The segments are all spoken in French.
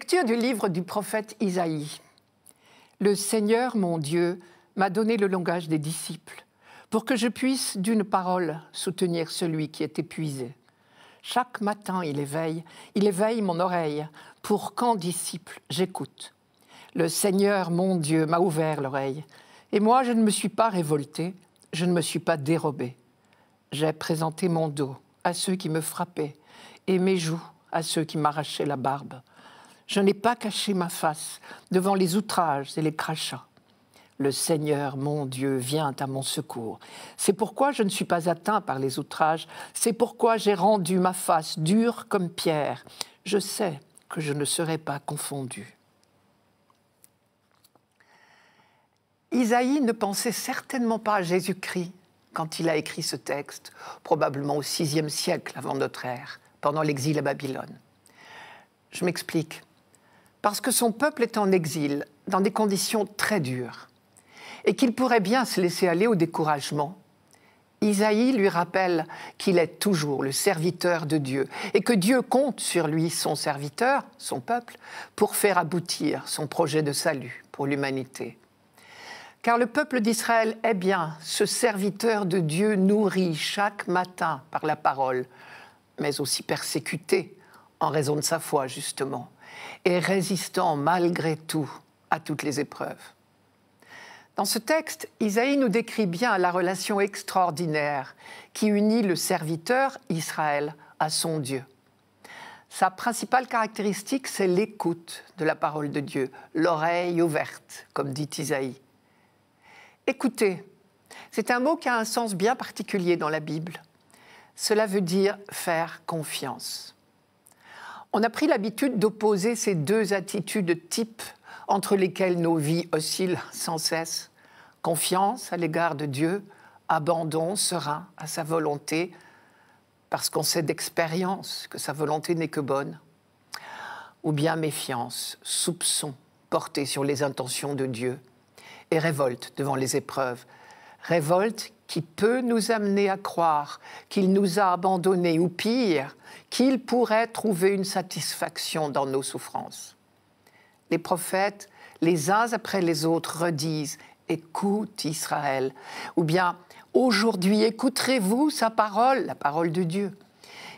Lecture du livre du prophète Isaïe. Le Seigneur mon Dieu m'a donné le langage des disciples pour que je puisse d'une parole soutenir celui qui est épuisé. Chaque matin il éveille, il éveille mon oreille pour qu'en disciple j'écoute. Le Seigneur mon Dieu m'a ouvert l'oreille et moi je ne me suis pas révolté, je ne me suis pas dérobé. J'ai présenté mon dos à ceux qui me frappaient et mes joues à ceux qui m'arrachaient la barbe. Je n'ai pas caché ma face devant les outrages et les crachats. Le Seigneur, mon Dieu, vient à mon secours. C'est pourquoi je ne suis pas atteint par les outrages. C'est pourquoi j'ai rendu ma face dure comme pierre. Je sais que je ne serai pas confondu. Isaïe ne pensait certainement pas à Jésus-Christ quand il a écrit ce texte, probablement au sixième siècle avant notre ère, pendant l'exil à Babylone. Je m'explique parce que son peuple est en exil, dans des conditions très dures, et qu'il pourrait bien se laisser aller au découragement. Isaïe lui rappelle qu'il est toujours le serviteur de Dieu et que Dieu compte sur lui, son serviteur, son peuple, pour faire aboutir son projet de salut pour l'humanité. Car le peuple d'Israël est bien ce serviteur de Dieu nourri chaque matin par la parole, mais aussi persécuté en raison de sa foi, justement et résistant malgré tout à toutes les épreuves. Dans ce texte, Isaïe nous décrit bien la relation extraordinaire qui unit le serviteur Israël à son Dieu. Sa principale caractéristique, c'est l'écoute de la parole de Dieu, l'oreille ouverte, comme dit Isaïe. Écoutez, c'est un mot qui a un sens bien particulier dans la Bible. Cela veut dire faire confiance. On a pris l'habitude d'opposer ces deux attitudes types entre lesquelles nos vies oscillent sans cesse. Confiance à l'égard de Dieu, abandon serein à sa volonté, parce qu'on sait d'expérience que sa volonté n'est que bonne, ou bien méfiance, soupçon porté sur les intentions de Dieu, et révolte devant les épreuves, révolte qui peut nous amener à croire qu'il nous a abandonnés, ou pire, qu'il pourrait trouver une satisfaction dans nos souffrances. Les prophètes, les uns après les autres, redisent Écoute Israël, ou bien Aujourd'hui écouterez-vous sa parole, la parole de Dieu.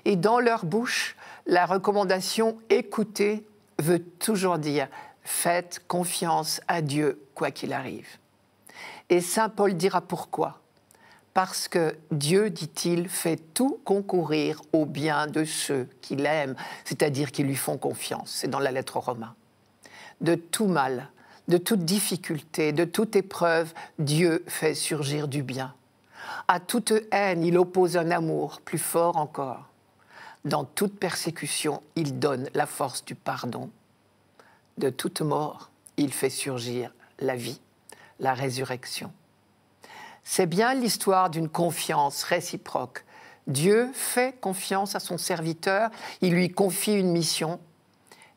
Et dans leur bouche, la recommandation écoutez veut toujours dire faites confiance à Dieu quoi qu'il arrive. Et Saint Paul dira pourquoi parce que Dieu, dit-il, fait tout concourir au bien de ceux qu'il aime, c'est-à-dire qui lui font confiance. C'est dans la lettre aux Romains. De tout mal, de toute difficulté, de toute épreuve, Dieu fait surgir du bien. À toute haine, il oppose un amour plus fort encore. Dans toute persécution, il donne la force du pardon. De toute mort, il fait surgir la vie, la résurrection c'est bien l'histoire d'une confiance réciproque. Dieu fait confiance à son serviteur, il lui confie une mission,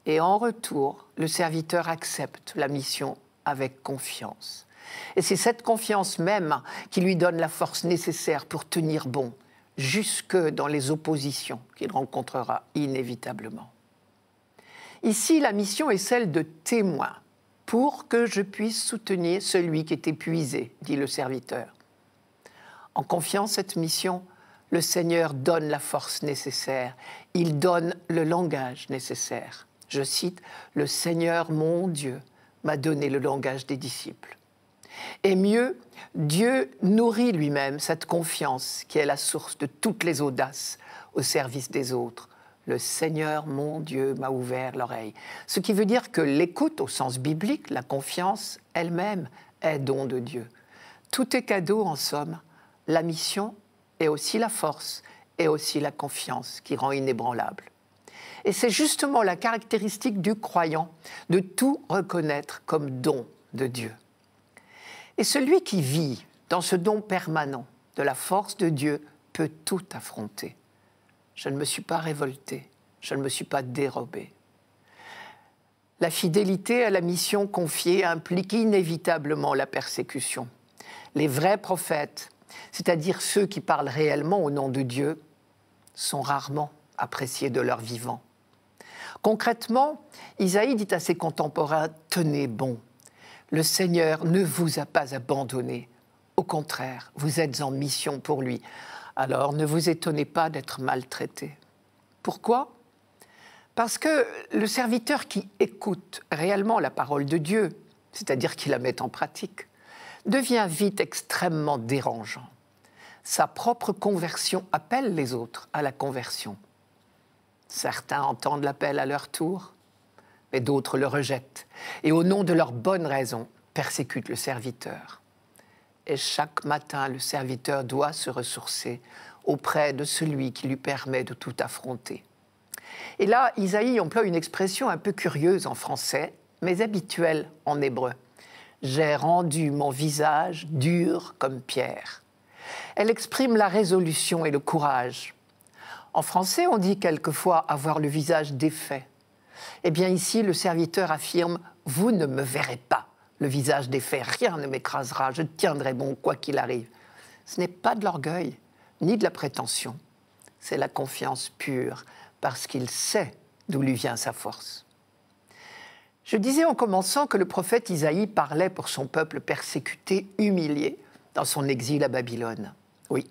et en retour, le serviteur accepte la mission avec confiance. Et c'est cette confiance même qui lui donne la force nécessaire pour tenir bon, jusque dans les oppositions qu'il rencontrera inévitablement. Ici, la mission est celle de témoin, pour que je puisse soutenir celui qui est épuisé, dit le serviteur. En confiant cette mission, le Seigneur donne la force nécessaire, il donne le langage nécessaire. Je cite, Le Seigneur mon Dieu m'a donné le langage des disciples. Et mieux, Dieu nourrit lui-même cette confiance qui est la source de toutes les audaces au service des autres, le Seigneur mon Dieu m'a ouvert l'oreille. Ce qui veut dire que l'écoute au sens biblique, la confiance elle-même est don de Dieu. Tout est cadeau en somme, la mission est aussi la force et aussi la confiance qui rend inébranlable. Et c'est justement la caractéristique du croyant de tout reconnaître comme don de Dieu. Et celui qui vit dans ce don permanent de la force de Dieu peut tout affronter. Je ne me suis pas révolté, je ne me suis pas dérobé. La fidélité à la mission confiée implique inévitablement la persécution. Les vrais prophètes, c'est-à-dire ceux qui parlent réellement au nom de Dieu, sont rarement appréciés de leur vivant. Concrètement, Isaïe dit à ses contemporains Tenez bon, le Seigneur ne vous a pas abandonné. Au contraire, vous êtes en mission pour lui. Alors ne vous étonnez pas d'être maltraité. Pourquoi Parce que le serviteur qui écoute réellement la parole de Dieu, c'est-à-dire qui la met en pratique, devient vite extrêmement dérangeant. Sa propre conversion appelle les autres à la conversion. Certains entendent l'appel à leur tour, mais d'autres le rejettent et au nom de leur bonne raison, persécutent le serviteur et chaque matin le serviteur doit se ressourcer auprès de celui qui lui permet de tout affronter. Et là, Isaïe emploie une expression un peu curieuse en français, mais habituelle en hébreu. J'ai rendu mon visage dur comme pierre. Elle exprime la résolution et le courage. En français, on dit quelquefois avoir le visage défait. Eh bien ici, le serviteur affirme ⁇ Vous ne me verrez pas ⁇ le visage faits, rien ne m'écrasera, je tiendrai bon quoi qu'il arrive. Ce n'est pas de l'orgueil, ni de la prétention, c'est la confiance pure, parce qu'il sait d'où lui vient sa force. Je disais en commençant que le prophète Isaïe parlait pour son peuple persécuté, humilié, dans son exil à Babylone. Oui.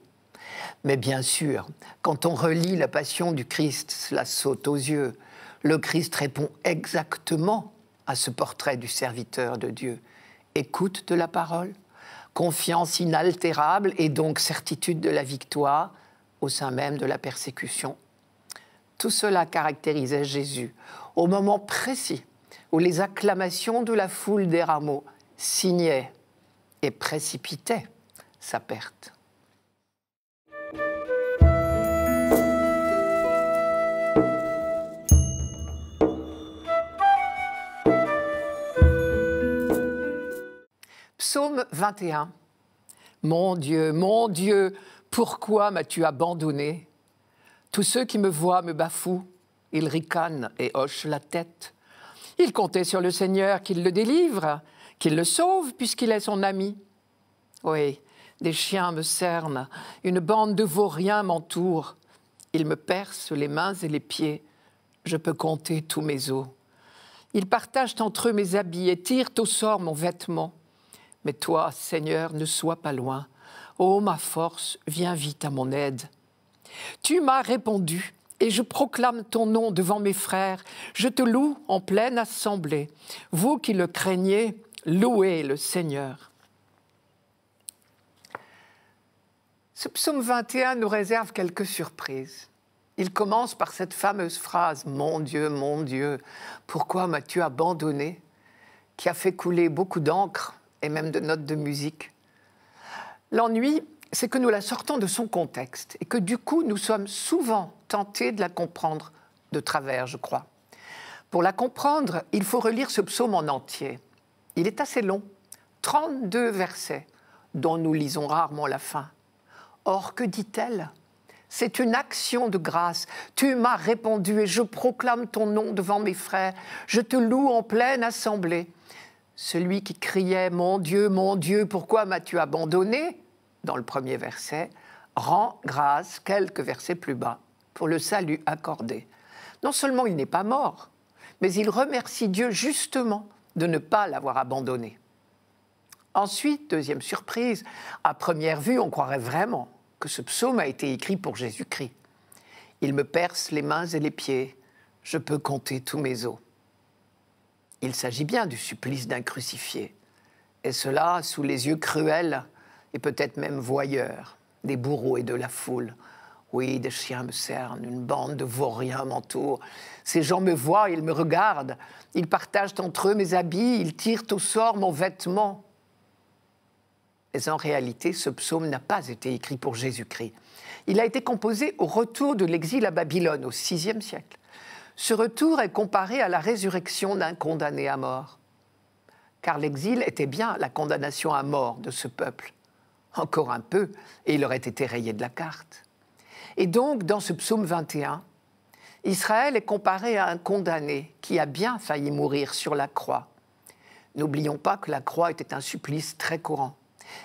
Mais bien sûr, quand on relit la passion du Christ, cela saute aux yeux. Le Christ répond exactement à ce portrait du serviteur de Dieu Écoute de la parole, confiance inaltérable et donc certitude de la victoire au sein même de la persécution. Tout cela caractérisait Jésus au moment précis où les acclamations de la foule des rameaux signaient et précipitaient sa perte. Psaume 21. Mon Dieu, mon Dieu, pourquoi m'as-tu abandonné Tous ceux qui me voient me bafouent. Ils ricanent et hochent la tête. Ils comptaient sur le Seigneur qu'il le délivre, qu'il le sauve, puisqu'il est son ami. Oui, des chiens me cernent, une bande de vauriens m'entoure. Ils me percent les mains et les pieds. Je peux compter tous mes os. Ils partagent entre eux mes habits et tirent au sort mon vêtement. Mais toi, Seigneur, ne sois pas loin. Ô oh, ma force, viens vite à mon aide. Tu m'as répondu, et je proclame ton nom devant mes frères. Je te loue en pleine assemblée. Vous qui le craignez, louez le Seigneur. Ce psaume 21 nous réserve quelques surprises. Il commence par cette fameuse phrase ⁇ Mon Dieu, mon Dieu, pourquoi m'as-tu abandonné ?⁇ qui a fait couler beaucoup d'encre et même de notes de musique. L'ennui, c'est que nous la sortons de son contexte et que du coup, nous sommes souvent tentés de la comprendre de travers, je crois. Pour la comprendre, il faut relire ce psaume en entier. Il est assez long, 32 versets, dont nous lisons rarement la fin. Or, que dit-elle c'est une action de grâce. Tu m'as répondu et je proclame ton nom devant mes frères. Je te loue en pleine assemblée celui qui criait Mon Dieu, mon Dieu, pourquoi m'as-tu abandonné dans le premier verset, rend grâce quelques versets plus bas pour le salut accordé. Non seulement il n'est pas mort, mais il remercie Dieu justement de ne pas l'avoir abandonné. Ensuite, deuxième surprise, à première vue, on croirait vraiment que ce psaume a été écrit pour Jésus-Christ. Il me perce les mains et les pieds, je peux compter tous mes os. Il s'agit bien du supplice d'un crucifié, et cela sous les yeux cruels et peut-être même voyeurs des bourreaux et de la foule. Oui, des chiens me cernent, une bande de vauriens m'entoure. Ces gens me voient, ils me regardent, ils partagent entre eux mes habits, ils tirent au sort mon vêtement. Mais en réalité, ce psaume n'a pas été écrit pour Jésus-Christ. Il a été composé au retour de l'exil à Babylone au VIe siècle ce retour est comparé à la résurrection d'un condamné à mort. Car l'exil était bien la condamnation à mort de ce peuple. Encore un peu, et il aurait été rayé de la carte. Et donc, dans ce psaume 21, Israël est comparé à un condamné qui a bien failli mourir sur la croix. N'oublions pas que la croix était un supplice très courant.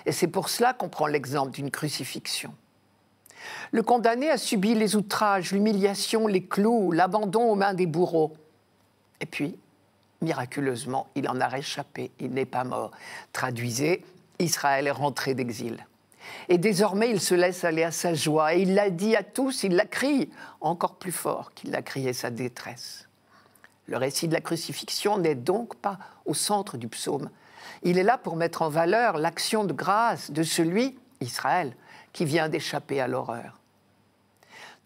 Et c'est pour cela qu'on prend l'exemple d'une crucifixion. Le condamné a subi les outrages, l'humiliation, les clous, l'abandon aux mains des bourreaux. Et puis, miraculeusement, il en a réchappé, il n'est pas mort. Traduisez, Israël est rentré d'exil. Et désormais, il se laisse aller à sa joie. Et il l'a dit à tous, il la crié, encore plus fort qu'il l'a crié sa détresse. Le récit de la crucifixion n'est donc pas au centre du psaume. Il est là pour mettre en valeur l'action de grâce de celui, Israël, qui vient d'échapper à l'horreur.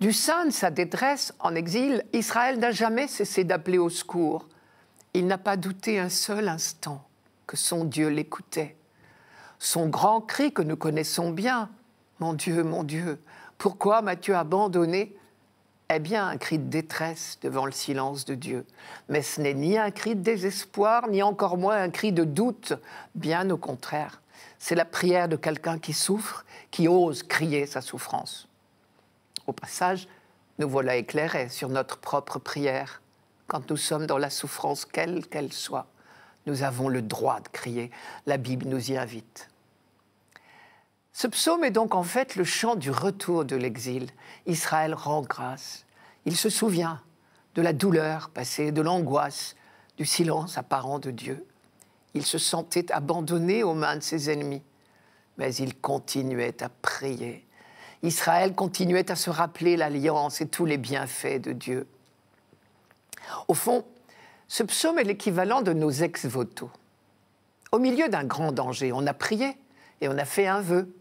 Du sein de sa détresse en exil, Israël n'a jamais cessé d'appeler au secours. Il n'a pas douté un seul instant que son Dieu l'écoutait. Son grand cri que nous connaissons bien, Mon Dieu, mon Dieu, pourquoi m'as-tu abandonné est bien, un cri de détresse devant le silence de Dieu. Mais ce n'est ni un cri de désespoir, ni encore moins un cri de doute, bien au contraire. C'est la prière de quelqu'un qui souffre qui ose crier sa souffrance. Au passage, nous voilà éclairés sur notre propre prière. Quand nous sommes dans la souffrance, quelle qu'elle soit, nous avons le droit de crier. La Bible nous y invite. Ce psaume est donc en fait le chant du retour de l'exil. Israël rend grâce. Il se souvient de la douleur passée, de l'angoisse, du silence apparent de Dieu. Il se sentait abandonné aux mains de ses ennemis mais ils continuaient à prier. Israël continuait à se rappeler l'alliance et tous les bienfaits de Dieu. Au fond, ce psaume est l'équivalent de nos ex votos. Au milieu d'un grand danger, on a prié et on a fait un vœu,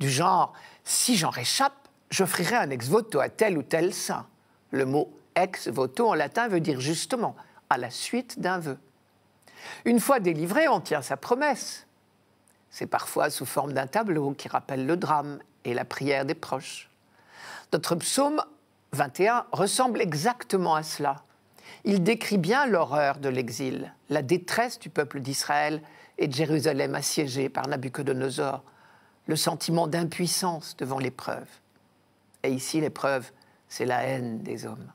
du genre si j'en réchappe, j'offrirai un ex-voto à tel ou tel saint. Le mot ex-voto en latin veut dire justement à la suite d'un vœu. Une fois délivré, on tient sa promesse. C'est parfois sous forme d'un tableau qui rappelle le drame et la prière des proches. Notre psaume 21 ressemble exactement à cela. Il décrit bien l'horreur de l'exil, la détresse du peuple d'Israël et de Jérusalem assiégée par Nabuchodonosor, le sentiment d'impuissance devant l'épreuve. Et ici, l'épreuve, c'est la haine des hommes.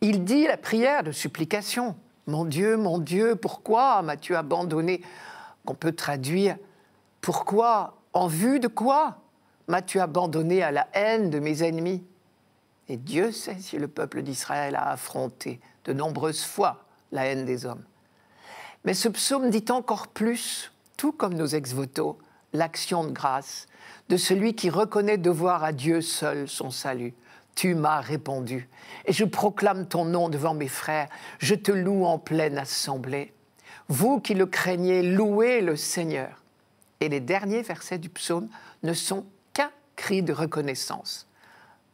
Il dit la prière de supplication. Mon Dieu, mon Dieu, pourquoi m'as-tu abandonné Qu'on peut traduire pourquoi En vue de quoi m'as-tu abandonné à la haine de mes ennemis Et Dieu sait si le peuple d'Israël a affronté de nombreuses fois la haine des hommes. Mais ce psaume dit encore plus, tout comme nos ex votos l'action de grâce de celui qui reconnaît devoir à Dieu seul son salut. Tu m'as répondu, et je proclame ton nom devant mes frères, je te loue en pleine assemblée. Vous qui le craignez, louez le Seigneur et les derniers versets du psaume ne sont qu'un cri de reconnaissance.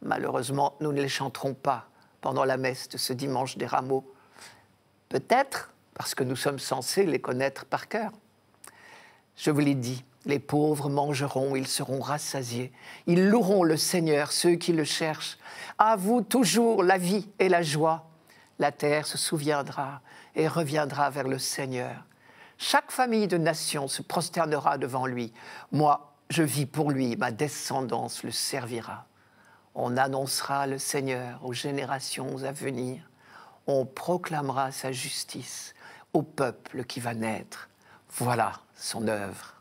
Malheureusement, nous ne les chanterons pas pendant la messe de ce dimanche des rameaux. Peut-être parce que nous sommes censés les connaître par cœur. Je vous l'ai dit, les pauvres mangeront, ils seront rassasiés. Ils loueront le Seigneur, ceux qui le cherchent. À vous toujours la vie et la joie. La terre se souviendra et reviendra vers le Seigneur. Chaque famille de nations se prosternera devant lui. Moi, je vis pour lui, ma descendance le servira. On annoncera le Seigneur aux générations à venir. On proclamera sa justice au peuple qui va naître. Voilà son œuvre.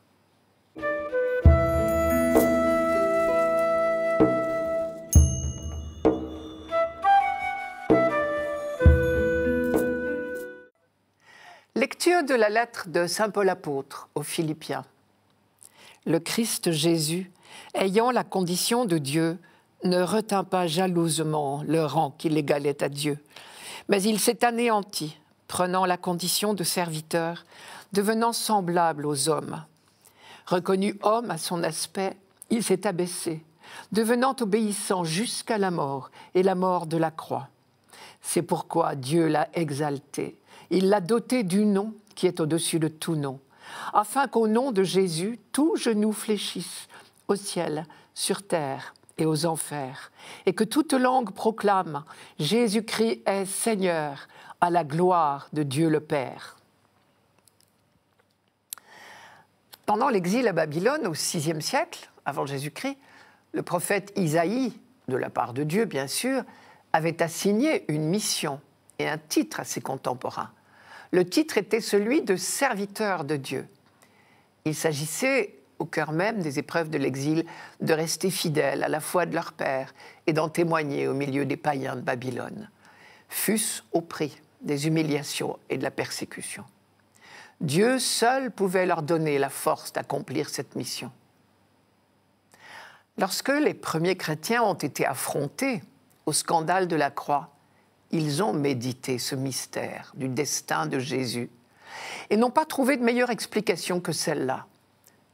Lecture de la lettre de Saint Paul apôtre aux Philippiens. Le Christ Jésus, ayant la condition de Dieu, ne retint pas jalousement le rang qu'il égalait à Dieu, mais il s'est anéanti, prenant la condition de serviteur, devenant semblable aux hommes. Reconnu homme à son aspect, il s'est abaissé, devenant obéissant jusqu'à la mort et la mort de la croix. C'est pourquoi Dieu l'a exalté il l'a doté du nom qui est au-dessus de tout nom, afin qu'au nom de Jésus, tout genou fléchisse au ciel, sur terre et aux enfers, et que toute langue proclame Jésus-Christ est Seigneur à la gloire de Dieu le Père. Pendant l'exil à Babylone au VIe siècle, avant Jésus-Christ, le prophète Isaïe, de la part de Dieu bien sûr, avait assigné une mission et un titre à ses contemporains le titre était celui de serviteur de Dieu. Il s'agissait, au cœur même des épreuves de l'exil, de rester fidèles à la foi de leur Père et d'en témoigner au milieu des païens de Babylone, fût-ce au prix des humiliations et de la persécution. Dieu seul pouvait leur donner la force d'accomplir cette mission. Lorsque les premiers chrétiens ont été affrontés au scandale de la croix, ils ont médité ce mystère du destin de Jésus et n'ont pas trouvé de meilleure explication que celle-là.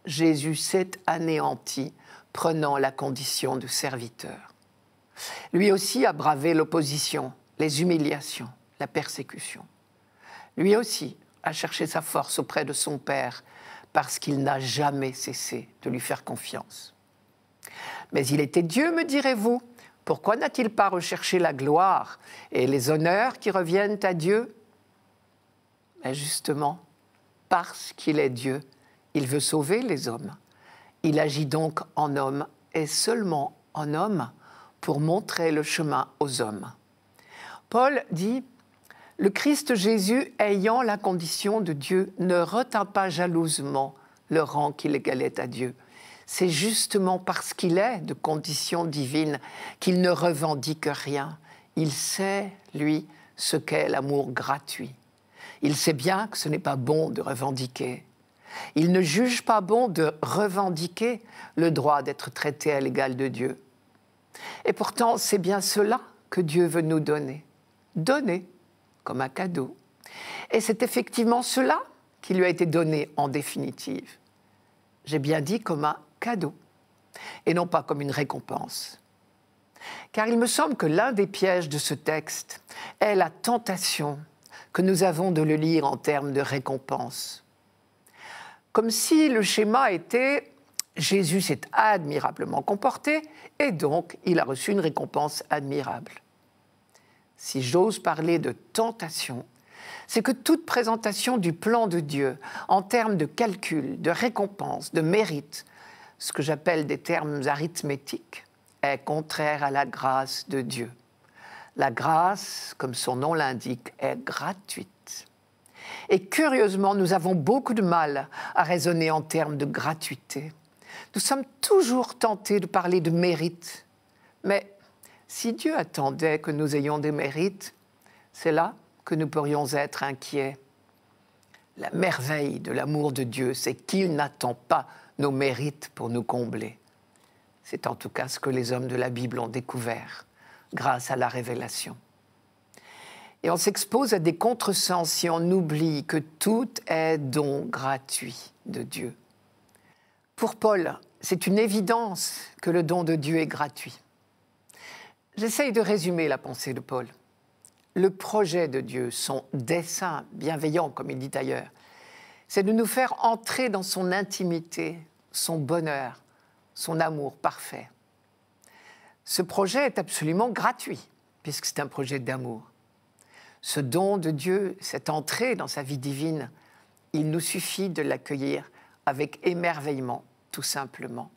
Jésus s'est anéanti, prenant la condition de serviteur. Lui aussi a bravé l'opposition, les humiliations, la persécution. Lui aussi a cherché sa force auprès de son Père parce qu'il n'a jamais cessé de lui faire confiance. Mais il était Dieu, me direz-vous pourquoi n'a-t-il pas recherché la gloire et les honneurs qui reviennent à Dieu ben Justement, parce qu'il est Dieu, il veut sauver les hommes. Il agit donc en homme et seulement en homme pour montrer le chemin aux hommes. Paul dit Le Christ Jésus, ayant la condition de Dieu, ne retint pas jalousement le rang qu'il égalait à Dieu c'est justement parce qu'il est de condition divine qu'il ne revendique rien. Il sait, lui, ce qu'est l'amour gratuit. Il sait bien que ce n'est pas bon de revendiquer. Il ne juge pas bon de revendiquer le droit d'être traité à l'égal de Dieu. Et pourtant, c'est bien cela que Dieu veut nous donner. Donner comme un cadeau. Et c'est effectivement cela qui lui a été donné en définitive. J'ai bien dit comme un cadeau et non pas comme une récompense. Car il me semble que l'un des pièges de ce texte est la tentation que nous avons de le lire en termes de récompense. Comme si le schéma était Jésus s'est admirablement comporté et donc il a reçu une récompense admirable. Si j'ose parler de tentation, c'est que toute présentation du plan de Dieu en termes de calcul, de récompense, de mérite, ce que j'appelle des termes arithmétiques, est contraire à la grâce de Dieu. La grâce, comme son nom l'indique, est gratuite. Et curieusement, nous avons beaucoup de mal à raisonner en termes de gratuité. Nous sommes toujours tentés de parler de mérite. Mais si Dieu attendait que nous ayons des mérites, c'est là que nous pourrions être inquiets. La merveille de l'amour de Dieu, c'est qu'il n'attend pas nos mérites pour nous combler. C'est en tout cas ce que les hommes de la Bible ont découvert grâce à la révélation. Et on s'expose à des contresens si on oublie que tout est don gratuit de Dieu. Pour Paul, c'est une évidence que le don de Dieu est gratuit. J'essaye de résumer la pensée de Paul. Le projet de Dieu, son dessein bienveillant, comme il dit ailleurs, c'est de nous faire entrer dans son intimité, son bonheur, son amour parfait. Ce projet est absolument gratuit, puisque c'est un projet d'amour. Ce don de Dieu, cette entrée dans sa vie divine, il nous suffit de l'accueillir avec émerveillement, tout simplement.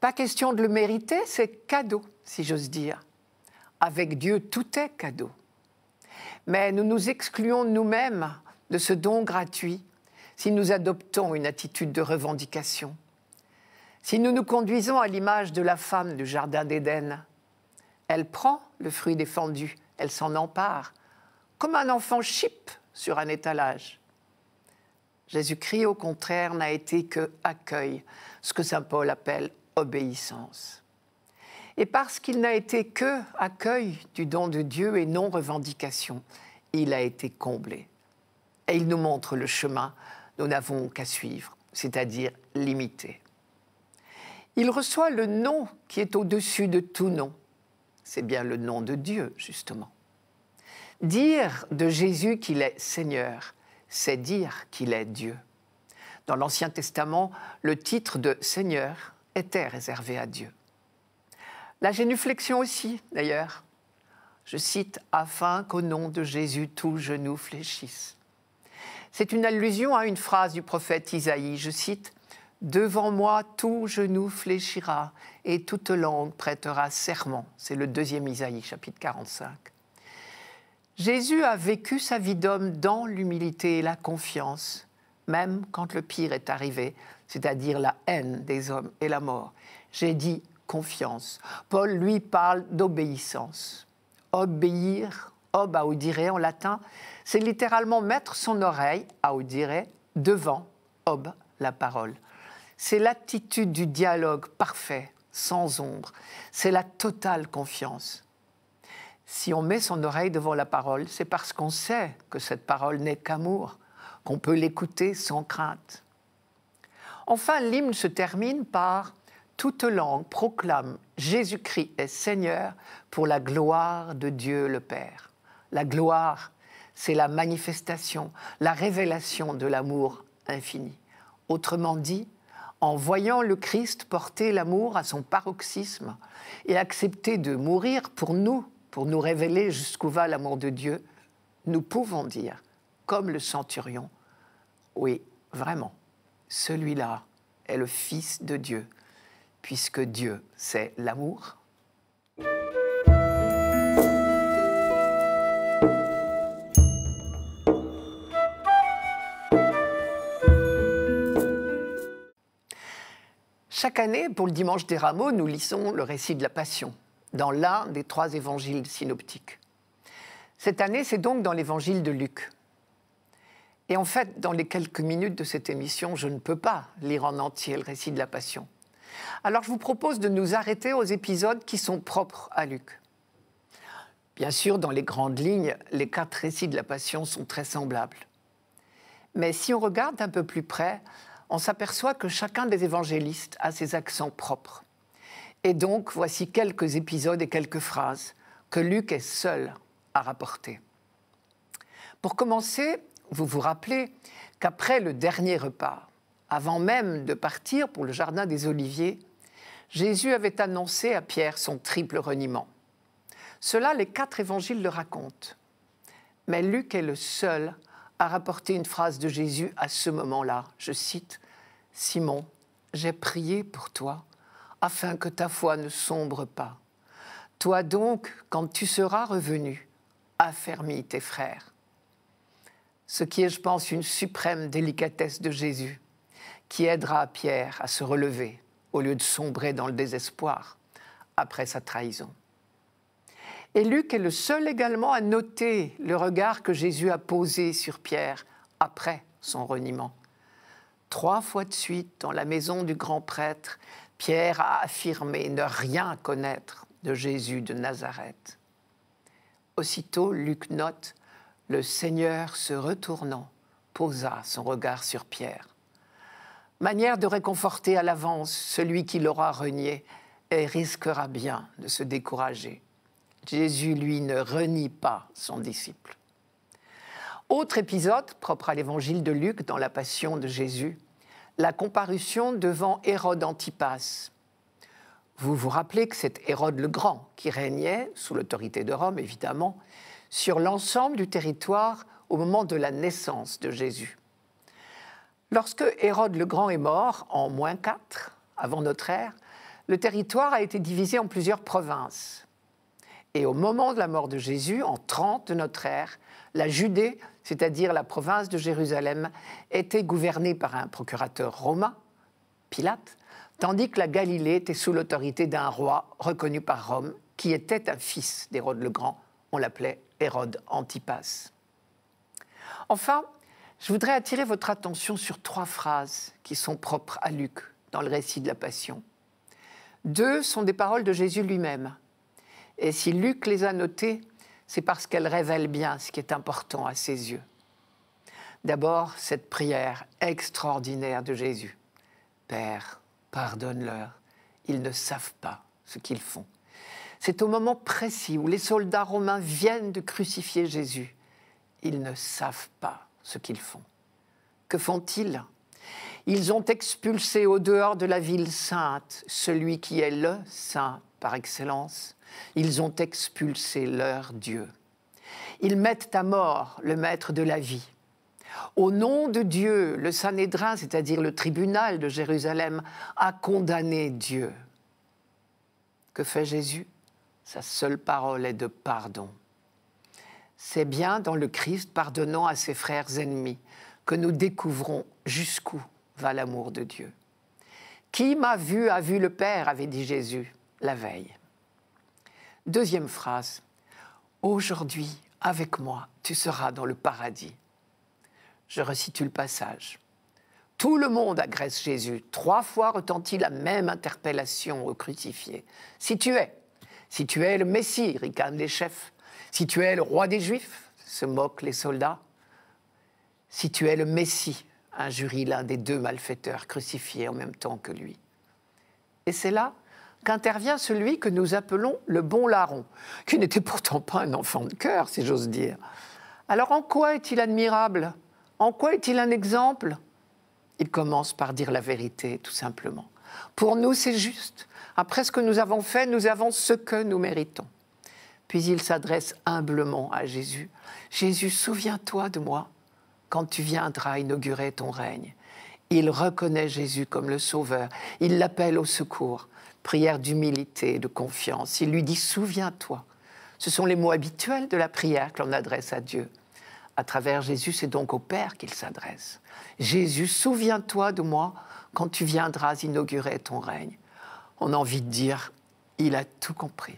Pas question de le mériter, c'est cadeau, si j'ose dire. Avec Dieu, tout est cadeau. Mais nous nous excluons nous-mêmes de ce don gratuit si nous adoptons une attitude de revendication, si nous nous conduisons à l'image de la femme du Jardin d'Éden. Elle prend le fruit défendu, elle s'en empare, comme un enfant chip sur un étalage. Jésus-Christ, au contraire, n'a été que accueil, ce que Saint Paul appelle obéissance. Et parce qu'il n'a été que accueil du don de Dieu et non revendication, il a été comblé. Et il nous montre le chemin nous n'avons qu'à suivre, c'est-à-dire l'imiter. Il reçoit le nom qui est au-dessus de tout nom. C'est bien le nom de Dieu, justement. Dire de Jésus qu'il est Seigneur, c'est dire qu'il est Dieu. Dans l'Ancien Testament, le titre de Seigneur était réservé à Dieu. La génuflexion aussi, d'ailleurs. Je cite, afin qu'au nom de Jésus tout genou fléchisse. C'est une allusion à une phrase du prophète Isaïe, je cite Devant moi tout genou fléchira et toute langue prêtera serment. C'est le deuxième Isaïe, chapitre 45. Jésus a vécu sa vie d'homme dans l'humilité et la confiance, même quand le pire est arrivé, c'est-à-dire la haine des hommes et la mort. J'ai dit confiance. Paul, lui, parle d'obéissance. Obéir, ob audire en latin, c'est littéralement mettre son oreille, à dirait, devant, ob, la parole. C'est l'attitude du dialogue parfait, sans ombre. C'est la totale confiance. Si on met son oreille devant la parole, c'est parce qu'on sait que cette parole n'est qu'amour, qu'on peut l'écouter sans crainte. Enfin, l'hymne se termine par Toute langue proclame Jésus-Christ est Seigneur pour la gloire de Dieu le Père. La gloire, c'est la manifestation, la révélation de l'amour infini. Autrement dit, en voyant le Christ porter l'amour à son paroxysme et accepter de mourir pour nous, pour nous révéler jusqu'où va l'amour de Dieu, nous pouvons dire, comme le centurion, oui, vraiment, celui-là est le Fils de Dieu, puisque Dieu, c'est l'amour. Chaque année, pour le dimanche des rameaux, nous lisons le récit de la Passion dans l'un des trois évangiles synoptiques. Cette année, c'est donc dans l'évangile de Luc. Et en fait, dans les quelques minutes de cette émission, je ne peux pas lire en entier le récit de la Passion. Alors je vous propose de nous arrêter aux épisodes qui sont propres à Luc. Bien sûr, dans les grandes lignes, les quatre récits de la Passion sont très semblables. Mais si on regarde un peu plus près, on s'aperçoit que chacun des évangélistes a ses accents propres. Et donc, voici quelques épisodes et quelques phrases que Luc est seul à rapporter. Pour commencer, vous vous rappelez qu'après le dernier repas, avant même de partir pour le jardin des Oliviers, Jésus avait annoncé à Pierre son triple reniement. Cela, les quatre évangiles le racontent. Mais Luc est le seul a rapporté une phrase de Jésus à ce moment-là. Je cite Simon, j'ai prié pour toi afin que ta foi ne sombre pas. Toi donc, quand tu seras revenu, affermis tes frères. Ce qui est, je pense, une suprême délicatesse de Jésus, qui aidera Pierre à se relever au lieu de sombrer dans le désespoir après sa trahison. Et Luc est le seul également à noter le regard que Jésus a posé sur Pierre après son reniement. Trois fois de suite, dans la maison du grand prêtre, Pierre a affirmé ne rien connaître de Jésus de Nazareth. Aussitôt, Luc note Le Seigneur, se retournant, posa son regard sur Pierre. Manière de réconforter à l'avance celui qui l'aura renié et risquera bien de se décourager. Jésus, lui, ne renie pas son disciple. Autre épisode propre à l'évangile de Luc dans la Passion de Jésus, la comparution devant Hérode Antipas. Vous vous rappelez que c'est Hérode le Grand qui régnait, sous l'autorité de Rome évidemment, sur l'ensemble du territoire au moment de la naissance de Jésus. Lorsque Hérode le Grand est mort, en moins 4, avant notre ère, le territoire a été divisé en plusieurs provinces. Et au moment de la mort de Jésus, en 30 de notre ère, la Judée, c'est-à-dire la province de Jérusalem, était gouvernée par un procurateur romain, Pilate, tandis que la Galilée était sous l'autorité d'un roi reconnu par Rome, qui était un fils d'Hérode le Grand. On l'appelait Hérode Antipas. Enfin, je voudrais attirer votre attention sur trois phrases qui sont propres à Luc dans le récit de la Passion. Deux sont des paroles de Jésus lui-même, et si Luc les a notées, c'est parce qu'elles révèlent bien ce qui est important à ses yeux. D'abord, cette prière extraordinaire de Jésus. Père, pardonne-leur, ils ne savent pas ce qu'ils font. C'est au moment précis où les soldats romains viennent de crucifier Jésus. Ils ne savent pas ce qu'ils font. Que font-ils Ils ont expulsé au dehors de la ville sainte celui qui est le saint par excellence, ils ont expulsé leur Dieu. Ils mettent à mort le maître de la vie. Au nom de Dieu, le Sanhédrin, c'est-à-dire le tribunal de Jérusalem, a condamné Dieu. Que fait Jésus Sa seule parole est de pardon. C'est bien dans le Christ pardonnant à ses frères ennemis que nous découvrons jusqu'où va l'amour de Dieu. Qui m'a vu a vu le Père, avait dit Jésus la veille. Deuxième phrase, Aujourd'hui, avec moi, tu seras dans le paradis. Je resitue le passage. Tout le monde agresse Jésus. Trois fois retentit la même interpellation au crucifié. Si tu es, si tu es le Messie, ricane les chefs. Si tu es le roi des Juifs, se moquent les soldats. Si tu es le Messie, injurie l'un des deux malfaiteurs crucifiés en même temps que lui. Et c'est là qu'intervient celui que nous appelons le bon larron, qui n'était pourtant pas un enfant de cœur, si j'ose dire. Alors en quoi est-il admirable En quoi est-il un exemple Il commence par dire la vérité, tout simplement. Pour nous, c'est juste. Après ce que nous avons fait, nous avons ce que nous méritons. Puis il s'adresse humblement à Jésus. Jésus, souviens-toi de moi quand tu viendras inaugurer ton règne. Il reconnaît Jésus comme le Sauveur, il l'appelle au secours prière d'humilité, de confiance. Il lui dit Souviens-toi. Ce sont les mots habituels de la prière que l'on adresse à Dieu. À travers Jésus, c'est donc au Père qu'il s'adresse. Jésus, souviens-toi de moi quand tu viendras inaugurer ton règne. On a envie de dire Il a tout compris.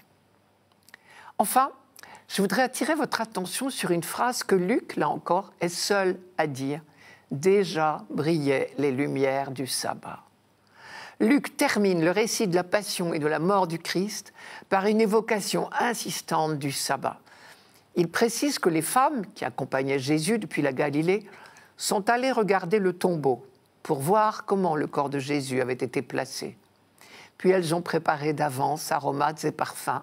Enfin, je voudrais attirer votre attention sur une phrase que Luc, là encore, est seul à dire. Déjà brillaient les lumières du sabbat. Luc termine le récit de la passion et de la mort du Christ par une évocation insistante du sabbat. Il précise que les femmes qui accompagnaient Jésus depuis la Galilée sont allées regarder le tombeau pour voir comment le corps de Jésus avait été placé. Puis elles ont préparé d'avance aromates et parfums,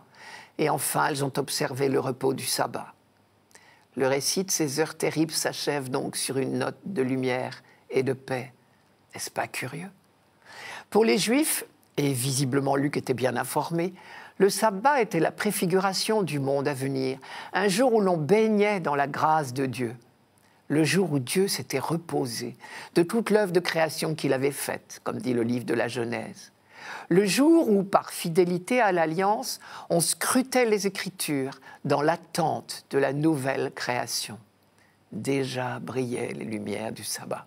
et enfin elles ont observé le repos du sabbat. Le récit de ces heures terribles s'achève donc sur une note de lumière et de paix. N'est-ce pas curieux pour les Juifs, et visiblement Luc était bien informé, le sabbat était la préfiguration du monde à venir, un jour où l'on baignait dans la grâce de Dieu, le jour où Dieu s'était reposé de toute l'œuvre de création qu'il avait faite, comme dit le livre de la Genèse. Le jour où, par fidélité à l'alliance, on scrutait les Écritures dans l'attente de la nouvelle création. Déjà brillaient les lumières du sabbat.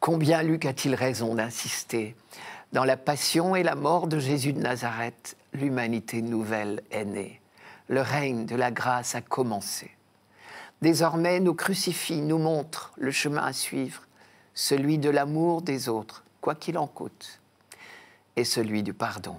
Combien Luc a-t-il raison d'insister dans la passion et la mort de Jésus de Nazareth, l'humanité nouvelle est née. Le règne de la grâce a commencé. Désormais, nos crucifix nous montrent le chemin à suivre, celui de l'amour des autres, quoi qu'il en coûte, et celui du pardon.